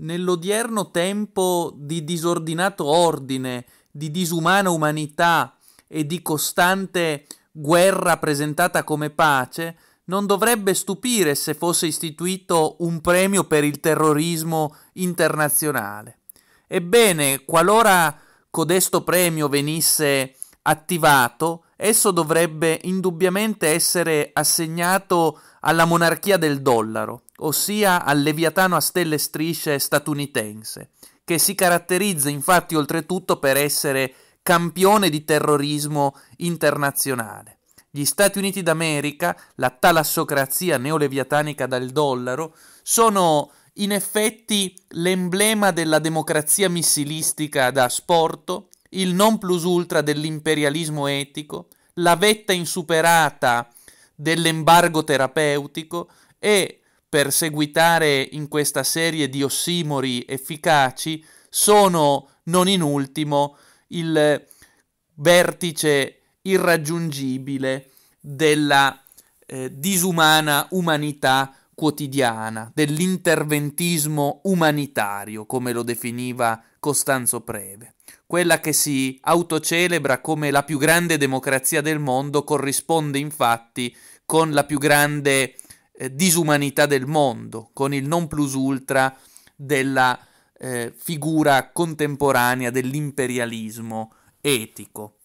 nell'odierno tempo di disordinato ordine, di disumana umanità e di costante guerra presentata come pace, non dovrebbe stupire se fosse istituito un premio per il terrorismo internazionale. Ebbene, qualora codesto premio venisse attivato, esso dovrebbe indubbiamente essere assegnato alla monarchia del dollaro, ossia al Leviatano a stelle e strisce statunitense, che si caratterizza infatti oltretutto per essere campione di terrorismo internazionale. Gli Stati Uniti d'America, la talassocrazia neoleviatanica dal dollaro, sono in effetti l'emblema della democrazia missilistica da sporto, il non plus ultra dell'imperialismo etico, la vetta insuperata dell'embargo terapeutico e perseguitare in questa serie di ossimori efficaci sono, non in ultimo, il vertice irraggiungibile della eh, disumana umanità quotidiana, dell'interventismo umanitario, come lo definiva Costanzo Preve. Quella che si autocelebra come la più grande democrazia del mondo corrisponde infatti con la più grande eh, disumanità del mondo, con il non plus ultra della eh, figura contemporanea dell'imperialismo etico.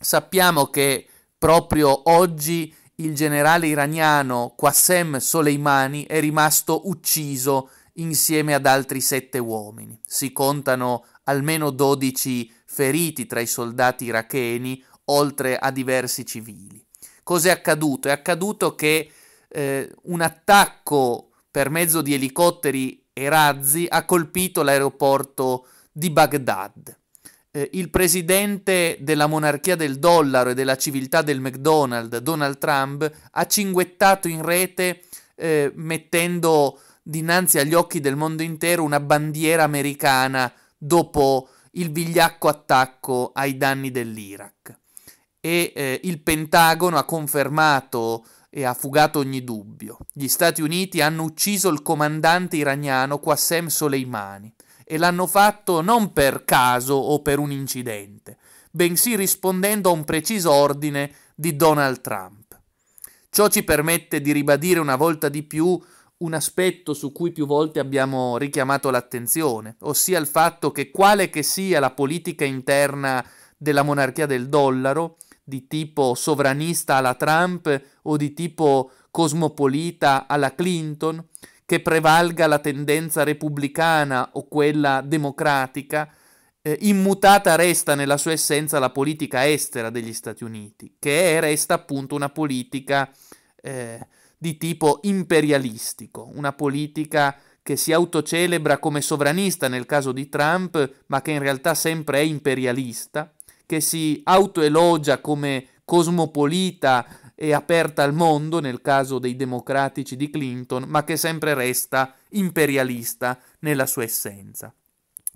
Sappiamo che proprio oggi il generale iraniano Qasem Soleimani è rimasto ucciso insieme ad altri sette uomini. Si contano almeno 12 feriti tra i soldati iracheni, oltre a diversi civili. Cos'è accaduto? È accaduto che eh, un attacco per mezzo di elicotteri e razzi ha colpito l'aeroporto di Baghdad. Eh, il presidente della monarchia del dollaro e della civiltà del McDonald's, Donald Trump, ha cinguettato in rete eh, mettendo dinanzi agli occhi del mondo intero una bandiera americana dopo il vigliacco attacco ai danni dell'Iraq. E eh, il Pentagono ha confermato e ha fugato ogni dubbio. Gli Stati Uniti hanno ucciso il comandante iraniano Qassem Soleimani e l'hanno fatto non per caso o per un incidente, bensì rispondendo a un preciso ordine di Donald Trump. Ciò ci permette di ribadire una volta di più un aspetto su cui più volte abbiamo richiamato l'attenzione, ossia il fatto che quale che sia la politica interna della monarchia del dollaro, di tipo sovranista alla Trump o di tipo cosmopolita alla Clinton, che prevalga la tendenza repubblicana o quella democratica, eh, immutata resta nella sua essenza la politica estera degli Stati Uniti, che è, resta appunto una politica eh, di tipo imperialistico, una politica che si autocelebra come sovranista nel caso di Trump, ma che in realtà sempre è imperialista, che si autoelogia come cosmopolita e aperta al mondo, nel caso dei democratici di Clinton, ma che sempre resta imperialista nella sua essenza.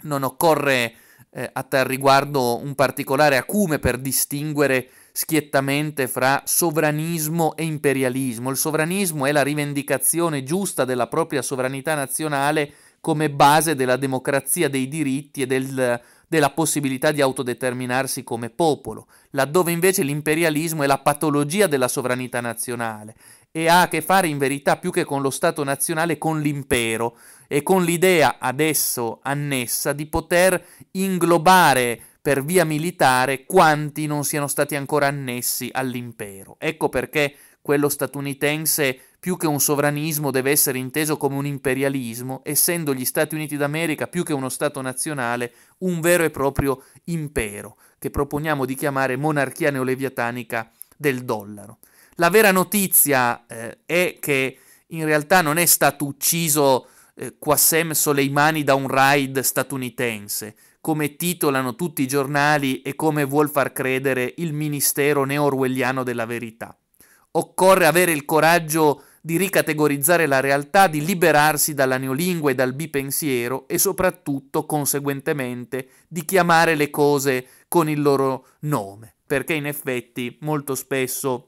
Non occorre eh, a tal riguardo un particolare acume per distinguere schiettamente fra sovranismo e imperialismo. Il sovranismo è la rivendicazione giusta della propria sovranità nazionale come base della democrazia dei diritti e del della possibilità di autodeterminarsi come popolo, laddove invece l'imperialismo è la patologia della sovranità nazionale e ha a che fare in verità più che con lo Stato nazionale, con l'impero e con l'idea adesso annessa di poter inglobare per via militare quanti non siano stati ancora annessi all'impero. Ecco perché quello statunitense più che un sovranismo deve essere inteso come un imperialismo, essendo gli Stati Uniti d'America più che uno Stato nazionale un vero e proprio impero, che proponiamo di chiamare monarchia neoleviatanica del dollaro. La vera notizia eh, è che in realtà non è stato ucciso eh, Qasem Soleimani da un raid statunitense, come titolano tutti i giornali e come vuol far credere il ministero neo-orwelliano della verità. Occorre avere il coraggio di di ricategorizzare la realtà, di liberarsi dalla neolingua e dal bipensiero e soprattutto, conseguentemente, di chiamare le cose con il loro nome, perché in effetti molto spesso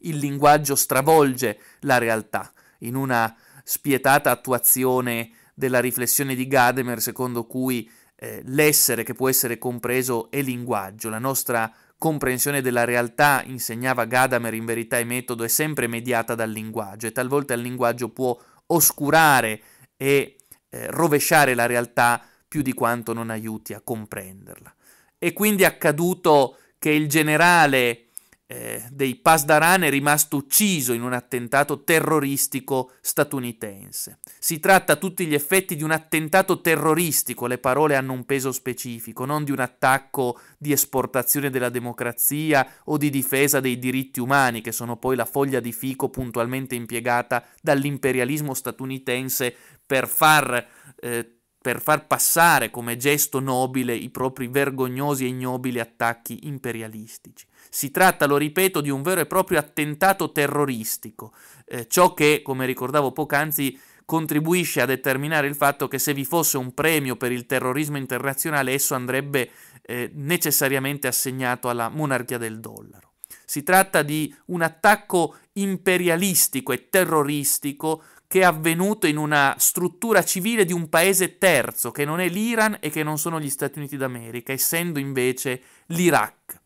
il linguaggio stravolge la realtà in una spietata attuazione della riflessione di Gadamer secondo cui eh, l'essere che può essere compreso è linguaggio, la nostra comprensione della realtà, insegnava Gadamer in verità e metodo, è sempre mediata dal linguaggio e talvolta il linguaggio può oscurare e eh, rovesciare la realtà più di quanto non aiuti a comprenderla. È quindi accaduto che il generale eh, dei Pasdaran è rimasto ucciso in un attentato terroristico statunitense. Si tratta a tutti gli effetti di un attentato terroristico, le parole hanno un peso specifico, non di un attacco di esportazione della democrazia o di difesa dei diritti umani, che sono poi la foglia di fico puntualmente impiegata dall'imperialismo statunitense per far eh, per far passare come gesto nobile i propri vergognosi e ignobili attacchi imperialistici. Si tratta, lo ripeto, di un vero e proprio attentato terroristico, eh, ciò che, come ricordavo poc'anzi, contribuisce a determinare il fatto che se vi fosse un premio per il terrorismo internazionale esso andrebbe eh, necessariamente assegnato alla monarchia del dollaro. Si tratta di un attacco imperialistico e terroristico che è avvenuto in una struttura civile di un paese terzo, che non è l'Iran e che non sono gli Stati Uniti d'America, essendo invece l'Iraq.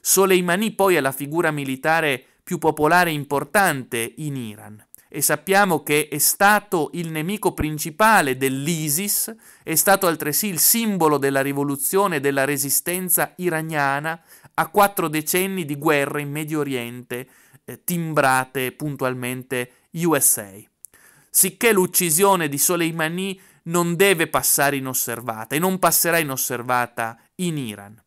Soleimani poi è la figura militare più popolare e importante in Iran e sappiamo che è stato il nemico principale dell'ISIS, è stato altresì il simbolo della rivoluzione e della resistenza iraniana a quattro decenni di guerre in Medio Oriente eh, timbrate puntualmente USA. Sicché l'uccisione di Soleimani non deve passare inosservata e non passerà inosservata in Iran.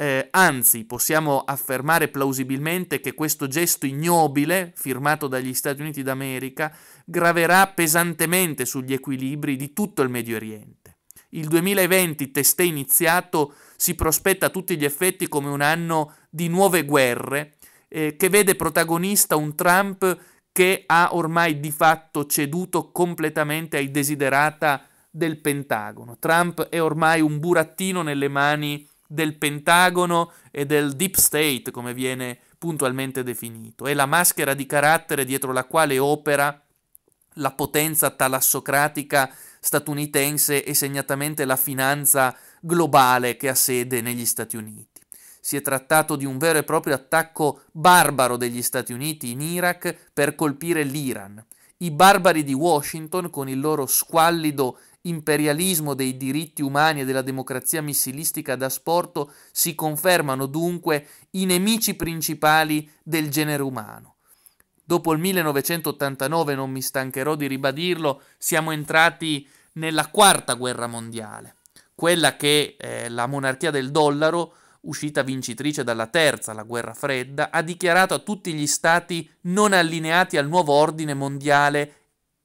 Eh, anzi, possiamo affermare plausibilmente che questo gesto ignobile, firmato dagli Stati Uniti d'America, graverà pesantemente sugli equilibri di tutto il Medio Oriente. Il 2020, testé iniziato, si prospetta a tutti gli effetti come un anno di nuove guerre, eh, che vede protagonista un Trump che ha ormai di fatto ceduto completamente ai desiderata del Pentagono. Trump è ormai un burattino nelle mani di del Pentagono e del Deep State, come viene puntualmente definito. È la maschera di carattere dietro la quale opera la potenza talassocratica statunitense e segnatamente la finanza globale che ha sede negli Stati Uniti. Si è trattato di un vero e proprio attacco barbaro degli Stati Uniti in Iraq per colpire l'Iran. I barbari di Washington, con il loro squallido imperialismo dei diritti umani e della democrazia missilistica da sporto si confermano dunque i nemici principali del genere umano. Dopo il 1989, non mi stancherò di ribadirlo, siamo entrati nella quarta guerra mondiale, quella che eh, la monarchia del dollaro, uscita vincitrice dalla terza, la guerra fredda, ha dichiarato a tutti gli stati non allineati al nuovo ordine mondiale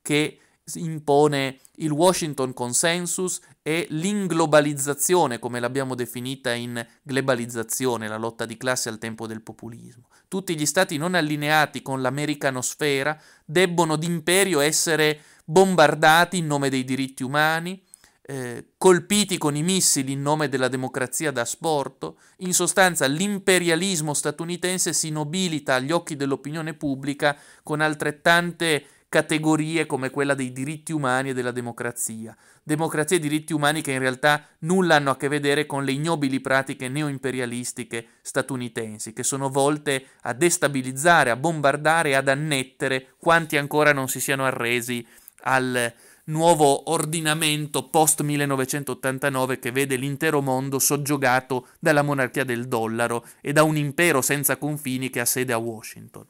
che impone il Washington Consensus e l'inglobalizzazione, come l'abbiamo definita in globalizzazione, la lotta di classe al tempo del populismo. Tutti gli stati non allineati con l'americanosfera debbono d'imperio essere bombardati in nome dei diritti umani, eh, colpiti con i missili in nome della democrazia da sporto, in sostanza l'imperialismo statunitense si nobilita agli occhi dell'opinione pubblica con altrettante categorie come quella dei diritti umani e della democrazia. Democrazia e diritti umani che in realtà nulla hanno a che vedere con le ignobili pratiche neoimperialistiche statunitensi, che sono volte a destabilizzare, a bombardare, e ad annettere quanti ancora non si siano arresi al nuovo ordinamento post 1989 che vede l'intero mondo soggiogato dalla monarchia del dollaro e da un impero senza confini che ha sede a Washington.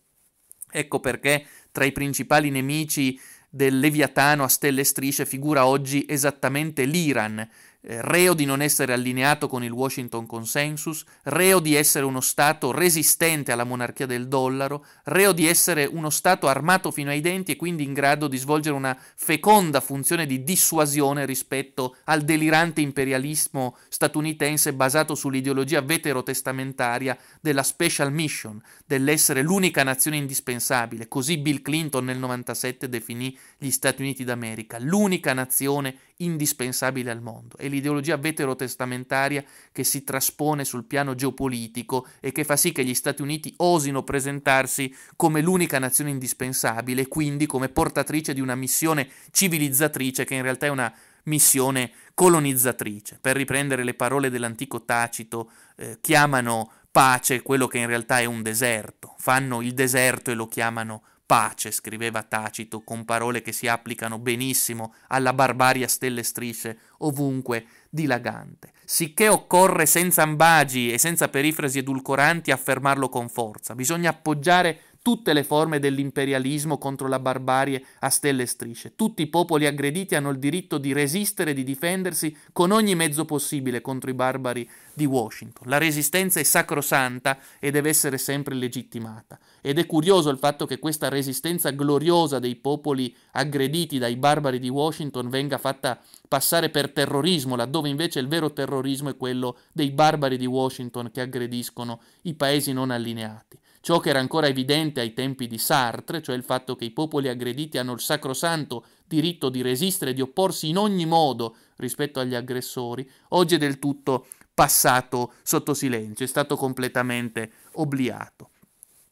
Ecco perché tra i principali nemici del Leviatano a stelle e strisce figura oggi esattamente l'Iran, eh, reo di non essere allineato con il Washington Consensus, reo di essere uno Stato resistente alla monarchia del dollaro, reo di essere uno Stato armato fino ai denti e quindi in grado di svolgere una feconda funzione di dissuasione rispetto al delirante imperialismo statunitense basato sull'ideologia veterotestamentaria della special mission, dell'essere l'unica nazione indispensabile, così Bill Clinton nel 97 definì gli Stati Uniti d'America, l'unica nazione indispensabile al mondo. E dell'ideologia veterotestamentaria che si traspone sul piano geopolitico e che fa sì che gli Stati Uniti osino presentarsi come l'unica nazione indispensabile quindi come portatrice di una missione civilizzatrice che in realtà è una missione colonizzatrice. Per riprendere le parole dell'antico Tacito, eh, chiamano pace quello che in realtà è un deserto, fanno il deserto e lo chiamano pace, scriveva Tacito con parole che si applicano benissimo alla barbaria stelle strisce ovunque dilagante. Sicché occorre senza ambagi e senza perifrasi edulcoranti affermarlo con forza. Bisogna appoggiare tutte le forme dell'imperialismo contro la barbarie a stelle e strisce. Tutti i popoli aggrediti hanno il diritto di resistere e di difendersi con ogni mezzo possibile contro i barbari di Washington. La resistenza è sacrosanta e deve essere sempre legittimata. Ed è curioso il fatto che questa resistenza gloriosa dei popoli aggrediti dai barbari di Washington venga fatta passare per terrorismo, laddove invece il vero terrorismo è quello dei barbari di Washington che aggrediscono i paesi non allineati ciò che era ancora evidente ai tempi di Sartre, cioè il fatto che i popoli aggrediti hanno il sacrosanto diritto di resistere e di opporsi in ogni modo rispetto agli aggressori, oggi è del tutto passato sotto silenzio, è stato completamente obliato,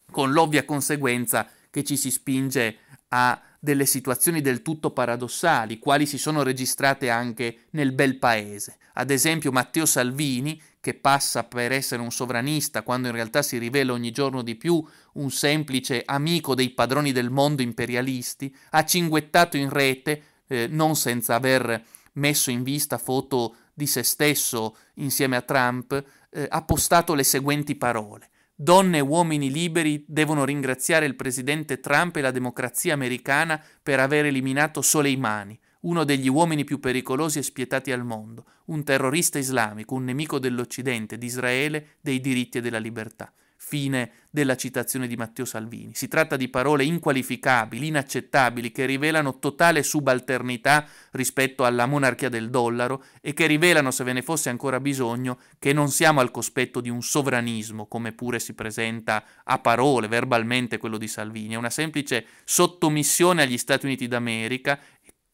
con l'ovvia conseguenza che ci si spinge a delle situazioni del tutto paradossali, quali si sono registrate anche nel bel paese, ad esempio Matteo Salvini, che passa per essere un sovranista quando in realtà si rivela ogni giorno di più un semplice amico dei padroni del mondo imperialisti, ha cinguettato in rete, eh, non senza aver messo in vista foto di se stesso insieme a Trump, eh, ha postato le seguenti parole. Donne e uomini liberi devono ringraziare il presidente Trump e la democrazia americana per aver eliminato Soleimani, uno degli uomini più pericolosi e spietati al mondo, un terrorista islamico, un nemico dell'Occidente, di Israele, dei diritti e della libertà. Fine della citazione di Matteo Salvini. Si tratta di parole inqualificabili, inaccettabili, che rivelano totale subalternità rispetto alla monarchia del dollaro e che rivelano, se ve ne fosse ancora bisogno, che non siamo al cospetto di un sovranismo, come pure si presenta a parole, verbalmente quello di Salvini, è una semplice sottomissione agli Stati Uniti d'America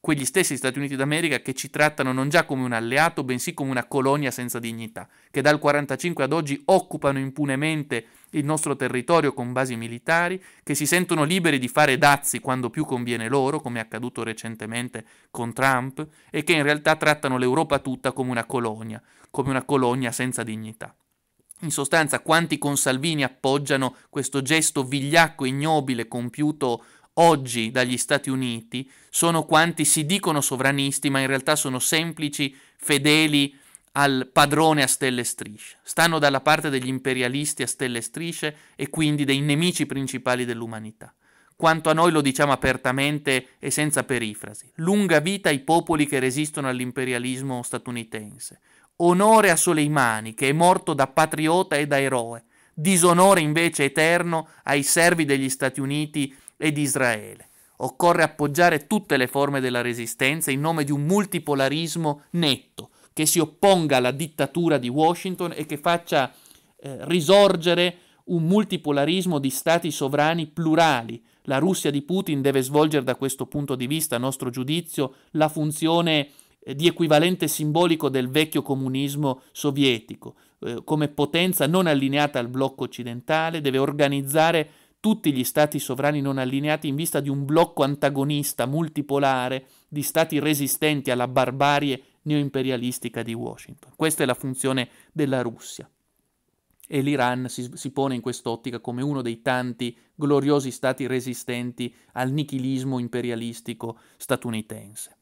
quegli stessi Stati Uniti d'America che ci trattano non già come un alleato, bensì come una colonia senza dignità, che dal 1945 ad oggi occupano impunemente il nostro territorio con basi militari, che si sentono liberi di fare dazi quando più conviene loro, come è accaduto recentemente con Trump, e che in realtà trattano l'Europa tutta come una colonia, come una colonia senza dignità. In sostanza, quanti con Salvini appoggiano questo gesto vigliacco, ignobile, compiuto oggi dagli Stati Uniti sono quanti si dicono sovranisti, ma in realtà sono semplici, fedeli al padrone a stelle strisce. Stanno dalla parte degli imperialisti a stelle strisce e quindi dei nemici principali dell'umanità. Quanto a noi lo diciamo apertamente e senza perifrasi. Lunga vita ai popoli che resistono all'imperialismo statunitense. Onore a Soleimani, che è morto da patriota e da eroe. Disonore invece eterno ai servi degli Stati Uniti e di Israele. Occorre appoggiare tutte le forme della resistenza in nome di un multipolarismo netto, che si opponga alla dittatura di Washington e che faccia eh, risorgere un multipolarismo di stati sovrani plurali. La Russia di Putin deve svolgere da questo punto di vista, a nostro giudizio, la funzione eh, di equivalente simbolico del vecchio comunismo sovietico. Eh, come potenza non allineata al blocco occidentale, deve organizzare tutti gli stati sovrani non allineati in vista di un blocco antagonista multipolare di stati resistenti alla barbarie neoimperialistica di Washington. Questa è la funzione della Russia. E l'Iran si, si pone in quest'ottica come uno dei tanti gloriosi stati resistenti al nichilismo imperialistico statunitense.